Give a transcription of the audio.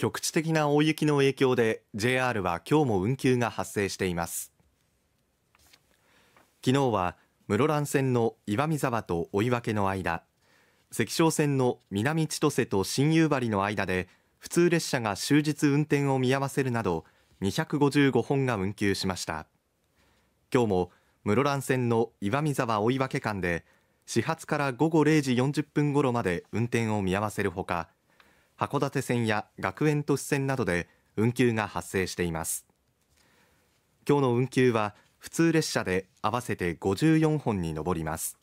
局地的な大雪の影響で JR は今日も運休が発生しています昨日は室蘭線の岩見沢と追分の間関昌線の南千歳と新夕張の間で普通列車が終日運転を見合わせるなど255本が運休しました今日も室蘭線の岩見沢追分間で始発から午後0時40分頃まで運転を見合わせるほか函館線や学園都市線などで運休が発生しています今日の運休は普通列車で合わせて54本に上ります